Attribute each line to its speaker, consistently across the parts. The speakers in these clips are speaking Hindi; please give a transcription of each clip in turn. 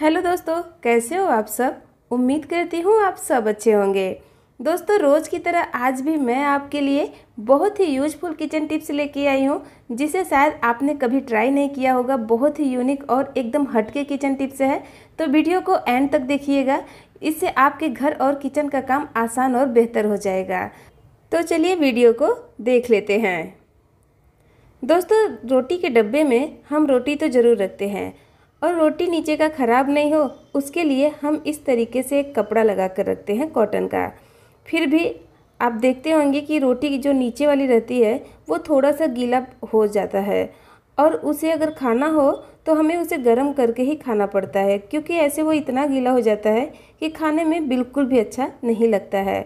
Speaker 1: हेलो दोस्तों कैसे हो आप सब उम्मीद करती हूँ आप सब अच्छे होंगे दोस्तों रोज़ की तरह आज भी मैं आपके लिए बहुत ही यूजफुल किचन टिप्स लेके आई हूँ जिसे शायद आपने कभी ट्राई नहीं किया होगा बहुत ही यूनिक और एकदम हटके किचन टिप्स है तो वीडियो को एंड तक देखिएगा इससे आपके घर और किचन का काम आसान और बेहतर हो जाएगा तो चलिए वीडियो को देख लेते हैं दोस्तों रोटी के डब्बे में हम रोटी तो ज़रूर रखते हैं और रोटी नीचे का ख़राब नहीं हो उसके लिए हम इस तरीके से एक कपड़ा लगा कर रखते हैं कॉटन का फिर भी आप देखते होंगे कि रोटी की जो नीचे वाली रहती है वो थोड़ा सा गीला हो जाता है और उसे अगर खाना हो तो हमें उसे गर्म करके ही खाना पड़ता है क्योंकि ऐसे वो इतना गीला हो जाता है कि खाने में बिल्कुल भी अच्छा नहीं लगता है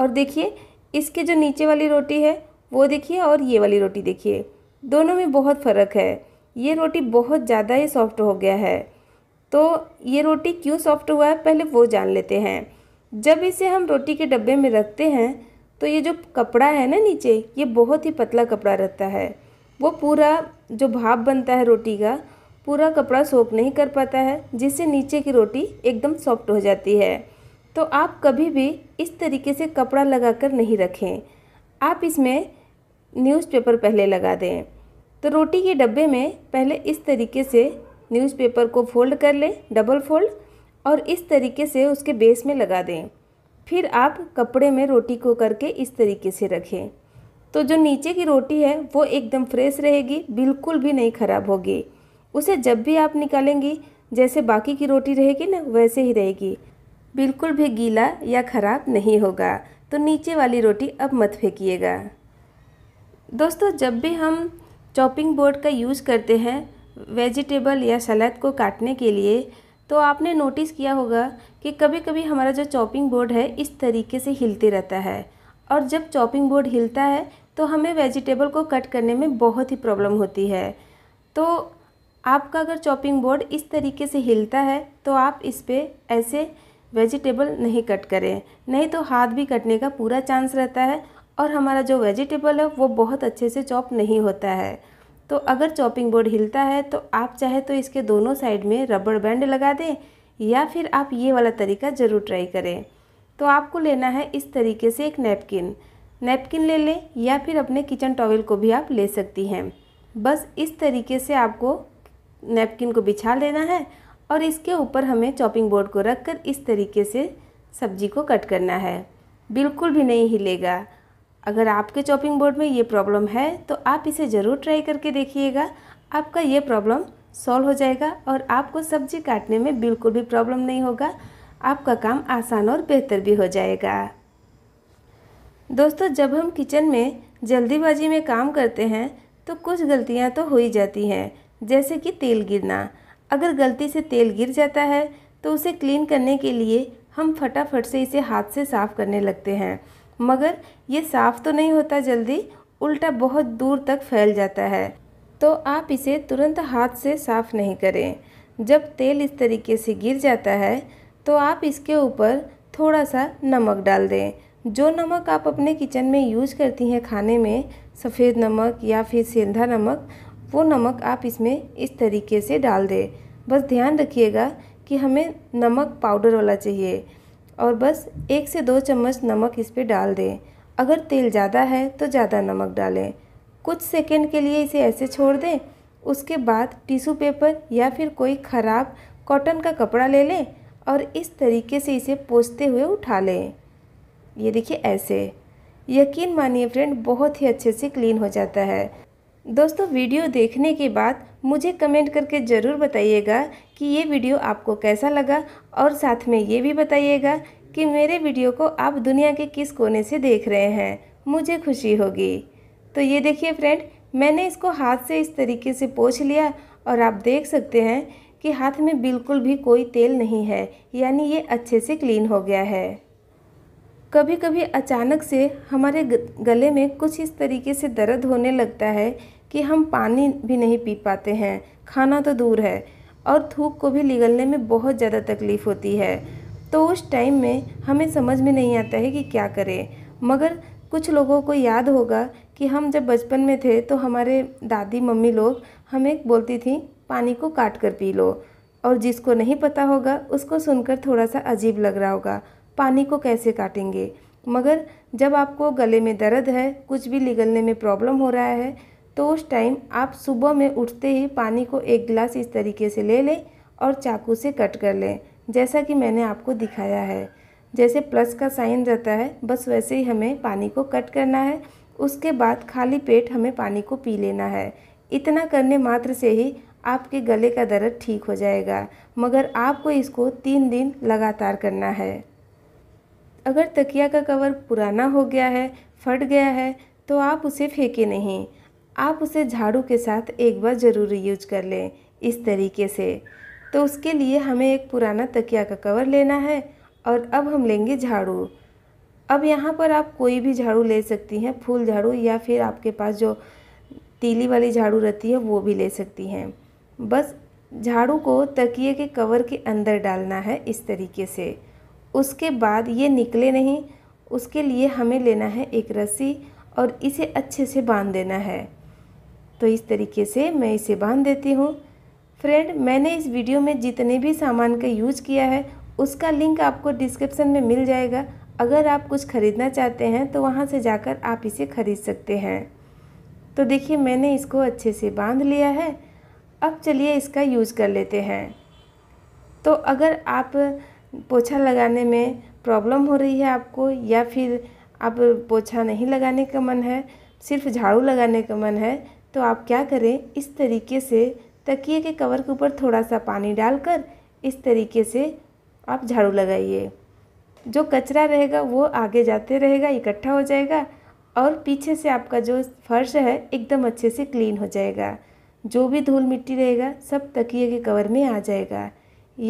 Speaker 1: और देखिए इसके जो नीचे वाली रोटी है वो देखिए और ये वाली रोटी देखिए दोनों में बहुत फ़र्क है ये रोटी बहुत ज़्यादा ही सॉफ्ट हो गया है तो ये रोटी क्यों सॉफ्ट हुआ है पहले वो जान लेते हैं जब इसे हम रोटी के डब्बे में रखते हैं तो ये जो कपड़ा है ना नीचे ये बहुत ही पतला कपड़ा रहता है वो पूरा जो भाप बनता है रोटी का पूरा कपड़ा सोख नहीं कर पाता है जिससे नीचे की रोटी एकदम सॉफ्ट हो जाती है तो आप कभी भी इस तरीके से कपड़ा लगा कर नहीं रखें आप इसमें न्यूज़पेपर पहले लगा दें तो रोटी के डब्बे में पहले इस तरीके से न्यूज़पेपर को फोल्ड कर लें डबल फोल्ड और इस तरीके से उसके बेस में लगा दें फिर आप कपड़े में रोटी को करके इस तरीके से रखें तो जो नीचे की रोटी है वो एकदम फ्रेश रहेगी बिल्कुल भी नहीं ख़राब होगी उसे जब भी आप निकालेंगी जैसे बाकी की रोटी रहेगी ना वैसे ही रहेगी बिल्कुल भी गीला या ख़राब नहीं होगा तो नीचे वाली रोटी अब मत फेंकिएगा दोस्तों जब भी हम चॉपिंग बोर्ड का यूज़ करते हैं वेजिटेबल या सलाद को काटने के लिए तो आपने नोटिस किया होगा कि कभी कभी हमारा जो चॉपिंग बोर्ड है इस तरीके से हिलते रहता है और जब चॉपिंग बोर्ड हिलता है तो हमें वेजिटेबल को कट करने में बहुत ही प्रॉब्लम होती है तो आपका अगर चॉपिंग बोर्ड इस तरीके से हिलता है तो आप इस पर ऐसे वेजिटेबल नहीं कट करें नहीं तो हाथ भी कटने का पूरा चांस रहता है और हमारा जो वेजिटेबल है वो बहुत अच्छे से चॉप नहीं होता है तो अगर चॉपिंग बोर्ड हिलता है तो आप चाहे तो इसके दोनों साइड में रबड़ बैंड लगा दें या फिर आप ये वाला तरीका ज़रूर ट्राई करें तो आपको लेना है इस तरीके से एक नैपकिन नैपकिन ले लें या फिर अपने किचन टॉवल को भी आप ले सकती हैं बस इस तरीके से आपको नैपकिन को बिछा लेना है और इसके ऊपर हमें चॉपिंग बोर्ड को रख कर इस तरीके से सब्जी को कट करना है बिल्कुल भी नहीं हिलेगा अगर आपके चॉपिंग बोर्ड में ये प्रॉब्लम है तो आप इसे ज़रूर ट्राई करके देखिएगा आपका ये प्रॉब्लम सॉल्व हो जाएगा और आपको सब्जी काटने में बिल्कुल भी प्रॉब्लम नहीं होगा आपका काम आसान और बेहतर भी हो जाएगा दोस्तों जब हम किचन में जल्दीबाजी में काम करते हैं तो कुछ गलतियां तो हो ही जाती हैं जैसे कि तेल गिरना अगर गलती से तेल गिर जाता है तो उसे क्लीन करने के लिए हम फटाफट से इसे हाथ से साफ़ करने लगते हैं मगर ये साफ़ तो नहीं होता जल्दी उल्टा बहुत दूर तक फैल जाता है तो आप इसे तुरंत हाथ से साफ़ नहीं करें जब तेल इस तरीके से गिर जाता है तो आप इसके ऊपर थोड़ा सा नमक डाल दें जो नमक आप अपने किचन में यूज करती हैं खाने में सफ़ेद नमक या फिर सेंधा नमक वो नमक आप इसमें इस तरीके से डाल दें बस ध्यान रखिएगा कि हमें नमक पाउडर वाला चाहिए और बस एक से दो चम्मच नमक इस पर डाल दें अगर तेल ज़्यादा है तो ज़्यादा नमक डालें कुछ सेकेंड के लिए इसे ऐसे छोड़ दें उसके बाद टिश्यू पेपर या फिर कोई ख़राब कॉटन का कपड़ा ले लें और इस तरीके से इसे पोसते हुए उठा लें ये देखिए ऐसे यकीन मानिए फ्रेंड बहुत ही अच्छे से क्लीन हो जाता है दोस्तों वीडियो देखने के बाद मुझे कमेंट करके ज़रूर बताइएगा कि ये वीडियो आपको कैसा लगा और साथ में ये भी बताइएगा कि मेरे वीडियो को आप दुनिया के किस कोने से देख रहे हैं मुझे खुशी होगी तो ये देखिए फ्रेंड मैंने इसको हाथ से इस तरीके से पोछ लिया और आप देख सकते हैं कि हाथ में बिल्कुल भी कोई तेल नहीं है यानी ये अच्छे से क्लीन हो गया है कभी कभी अचानक से हमारे गले में कुछ इस तरीके से दर्द होने लगता है कि हम पानी भी नहीं पी पाते हैं खाना तो दूर है और थूक को भी निगलने में बहुत ज़्यादा तकलीफ़ होती है तो उस टाइम में हमें समझ में नहीं आता है कि क्या करें मगर कुछ लोगों को याद होगा कि हम जब बचपन में थे तो हमारे दादी मम्मी लोग हमें बोलती थी पानी को काट कर पी लो और जिसको नहीं पता होगा उसको सुनकर थोड़ा सा अजीब लग रहा होगा पानी को कैसे काटेंगे मगर जब आपको गले में दर्द है कुछ भी निगलने में प्रॉब्लम हो रहा है तो उस टाइम आप सुबह में उठते ही पानी को एक गिलास इस तरीके से ले लें और चाकू से कट कर लें जैसा कि मैंने आपको दिखाया है जैसे प्लस का साइन रहता है बस वैसे ही हमें पानी को कट करना है उसके बाद खाली पेट हमें पानी को पी लेना है इतना करने मात्र से ही आपके गले का दर्द ठीक हो जाएगा मगर आपको इसको तीन दिन लगातार करना है अगर तकिया का कवर पुराना हो गया है फट गया है तो आप उसे फेंके नहीं आप उसे झाड़ू के साथ एक बार ज़रूर यूज कर लें इस तरीके से तो उसके लिए हमें एक पुराना तकिया का कवर लेना है और अब हम लेंगे झाड़ू अब यहाँ पर आप कोई भी झाड़ू ले सकती हैं फूल झाड़ू या फिर आपके पास जो तीली वाली झाड़ू रहती है वो भी ले सकती हैं बस झाड़ू को तकिए के कवर के अंदर डालना है इस तरीके से उसके बाद ये निकले नहीं उसके लिए हमें लेना है एक रस्सी और इसे अच्छे से बांध देना है तो इस तरीके से मैं इसे बांध देती हूँ फ्रेंड मैंने इस वीडियो में जितने भी सामान का यूज किया है उसका लिंक आपको डिस्क्रिप्शन में मिल जाएगा अगर आप कुछ ख़रीदना चाहते हैं तो वहाँ से जाकर आप इसे ख़रीद सकते हैं तो देखिए मैंने इसको अच्छे से बांध लिया है अब चलिए इसका यूज़ कर लेते हैं तो अगर आप पोछा लगाने में प्रॉब्लम हो रही है आपको या फिर आप पोछा नहीं लगाने का मन है सिर्फ झाड़ू लगाने का मन है तो आप क्या करें इस तरीके से तकिए के कवर के ऊपर थोड़ा सा पानी डालकर इस तरीके से आप झाड़ू लगाइए जो कचरा रहेगा वो आगे जाते रहेगा इकट्ठा हो जाएगा और पीछे से आपका जो फर्श है एकदम अच्छे से क्लीन हो जाएगा जो भी धूल मिट्टी रहेगा सब तकिए के कवर में आ जाएगा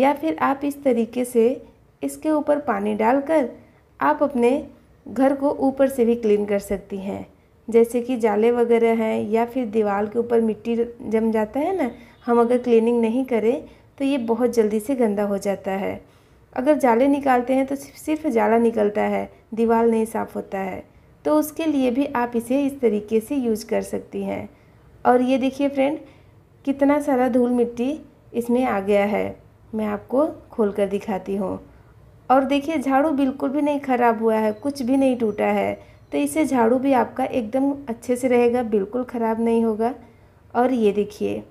Speaker 1: या फिर आप इस तरीके से इसके ऊपर पानी डालकर आप अपने घर को ऊपर से भी क्लीन कर सकती हैं जैसे कि जाले वगैरह हैं या फिर दीवार के ऊपर मिट्टी जम जाता है ना हम अगर क्लीनिंग नहीं करें तो ये बहुत जल्दी से गंदा हो जाता है अगर जाले निकालते हैं तो सिर्फ जाला निकलता है दीवार नहीं साफ़ होता है तो उसके लिए भी आप इसे इस तरीके से यूज कर सकती हैं और ये देखिए फ्रेंड कितना सारा धूल मिट्टी इसमें आ गया है मैं आपको खोल कर दिखाती हूँ और देखिए झाड़ू बिल्कुल भी नहीं ख़राब हुआ है कुछ भी नहीं टूटा है तो इससे झाड़ू भी आपका एकदम अच्छे से रहेगा बिल्कुल ख़राब नहीं होगा और ये देखिए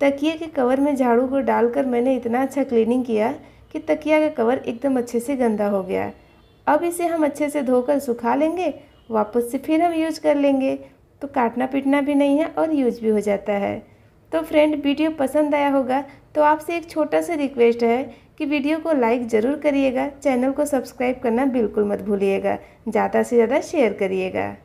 Speaker 1: तकिए के कवर में झाड़ू को डालकर मैंने इतना अच्छा क्लीनिंग किया कि तकिया का कवर एकदम अच्छे से गंदा हो गया अब इसे हम अच्छे से धोकर सुखा लेंगे वापस से फिर हम यूज कर लेंगे तो काटना पीटना भी नहीं है और यूज भी हो जाता है तो फ्रेंड वीडियो पसंद आया होगा तो आपसे एक छोटा सा रिक्वेस्ट है कि वीडियो को लाइक ज़रूर करिएगा चैनल को सब्सक्राइब करना बिल्कुल मत भूलिएगा ज़्यादा से ज़्यादा शेयर करिएगा